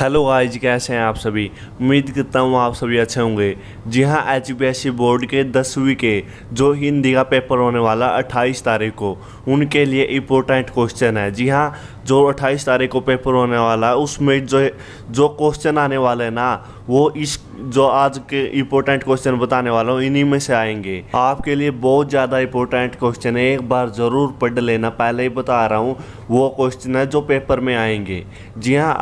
hello guys कैसे हैं आप सभी उम्मीद करता हूँ आप सभी अच्छे होंगे जी हाँ एच बोर्ड के दसवीं के जो हिंदी का पेपर होने वाला 28 तारीख को उनके लिए इम्पोर्टेंट क्वेश्चन है जी हाँ जो 28 तारीख को पेपर होने वाला है उसमें जो जो क्वेश्चन आने वाले हैं ना वो इस जो आज के इम्पोर्टेंट क्वेश्चन बताने वाला हूँ इन्हीं में से आएंगे आपके लिए बहुत ज़्यादा इम्पोर्टेंट क्वेश्चन है एक बार ज़रूर पढ़ लेना पहले ही बता रहा हूँ वो क्वेश्चन है जो पेपर में आएंगे जी हाँ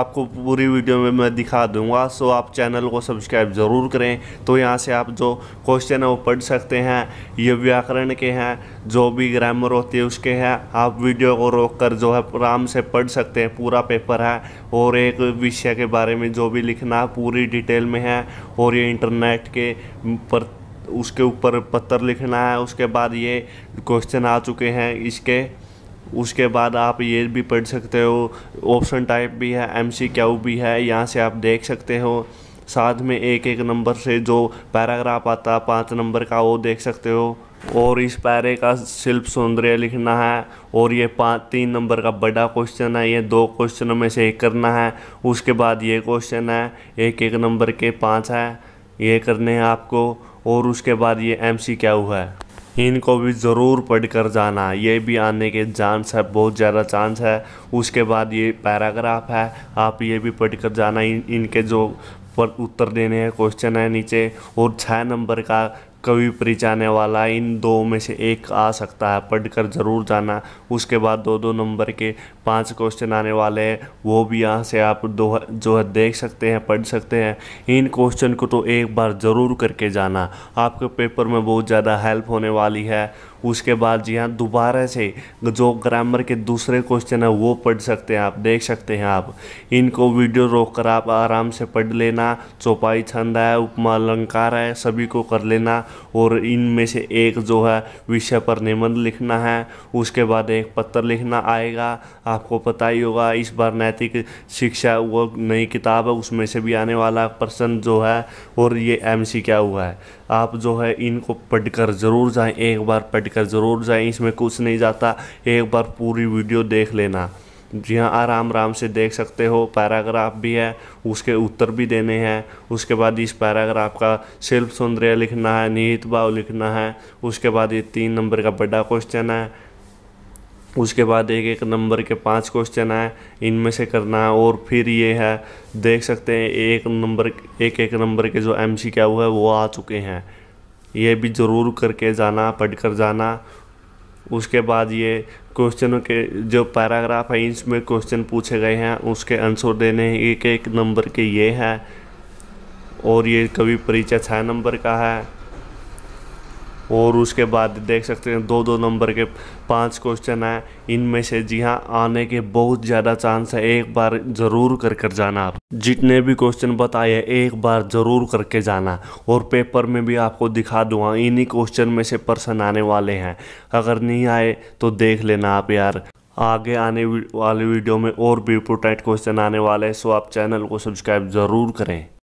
आपको पूरी वीडियो में मैं दिखा दूँगा सो आप चैनल को सब्सक्राइब ज़रूर करें तो यहाँ से आप जो क्वेश्चन है वो पढ़ सकते हैं ये व्याकरण के हैं जो भी ग्रामर होती है उसके हैं आप वीडियो को रोक कर जो है आराम से पढ़ सकते हैं पूरा पेपर है और एक विषय के बारे में जो भी लिखना है पूरी डिटेल में है और ये इंटरनेट के पर उसके ऊपर पत्र लिखना है उसके बाद ये क्वेश्चन आ चुके हैं इसके उसके बाद आप ये भी पढ़ सकते हो ऑप्शन टाइप भी है एम सी क्यू भी है यहाँ से आप देख सकते हो साथ में एक एक नंबर से जो पैराग्राफ आता है पाँच नंबर का वो देख सकते हो और इस पैरे का शिल्प सौंदर्य लिखना है और ये पाँच तीन नंबर का बड़ा क्वेश्चन है ये दो क्वेश्चनों में से एक करना है उसके बाद ये क्वेश्चन है एक एक नंबर के पाँच है ये करने हैं आपको और उसके बाद ये एम सी क्या हुआ है इनको भी ज़रूर पढ़ कर जाना ये भी आने के चांस है बहुत ज़्यादा चांस है उसके बाद ये पैराग्राफ है आप ये भी पढ़ कर जाना इन इनके जो पर उत्तर देने हैं क्वेश्चन है नीचे और छः नंबर का कवि परिचय आने वाला इन दो में से एक आ सकता है पढ़कर ज़रूर जाना उसके बाद दो दो नंबर के पांच क्वेश्चन आने वाले हैं वो भी यहाँ से आप दो जो है देख सकते हैं पढ़ सकते हैं इन क्वेश्चन को तो एक बार ज़रूर करके जाना आपके पेपर में बहुत ज़्यादा हेल्प होने वाली है उसके बाद जी हाँ दोबारा से जो ग्रामर के दूसरे क्वेश्चन है वो पढ़ सकते हैं आप देख सकते हैं आप इनको वीडियो रोक कर आप आराम से पढ़ लेना चौपाई छंद है उपमा अलंकार है सभी को कर लेना और इनमें से एक जो है विषय पर निबंध लिखना है उसके बाद एक पत्र लिखना आएगा आपको पता ही होगा इस बार नैतिक शिक्षा वो नई किताब है उसमें से भी आने वाला प्रश्न जो है और ये एम क्या हुआ है आप जो है इनको पढ़कर ज़रूर जाएं एक बार पढ़ कर ज़रूर जाएं इसमें कुछ नहीं जाता एक बार पूरी वीडियो देख लेना जी हाँ आराम आराम से देख सकते हो पैराग्राफ भी है उसके उत्तर भी देने हैं उसके बाद इस पैराग्राफ का शिल्प सौंदर्य लिखना है निहित भाव लिखना है उसके बाद ये तीन नंबर का बड़ा क्वेश्चन है उसके बाद एक एक नंबर के पांच क्वेश्चन है इनमें से करना है और फिर ये है देख सकते हैं एक नंबर एक एक नंबर के जो एम सी क्या हुआ है वो आ चुके हैं ये भी ज़रूर करके जाना पढ़ कर जाना उसके बाद ये क्वेश्चनों के जो पैराग्राफ है इसमें क्वेश्चन पूछे गए हैं उसके आंसर देने एक एक नंबर के ये है और ये कवि परिचय छः नंबर का है और उसके बाद देख सकते हैं दो दो नंबर के पांच क्वेश्चन हैं इनमें से जी हाँ आने के बहुत ज़्यादा चांस है एक बार ज़रूर कर कर जाना आप जितने भी क्वेश्चन बताए एक बार ज़रूर करके जाना और पेपर में भी आपको दिखा दूंगा इन्हीं क्वेश्चन में से पर्सन आने वाले हैं अगर नहीं आए तो देख लेना आप यार आगे आने वाली वीडियो में और भी इम्पोर्टेंट क्वेश्चन आने वाले हैं सो आप चैनल को सब्सक्राइब ज़रूर करें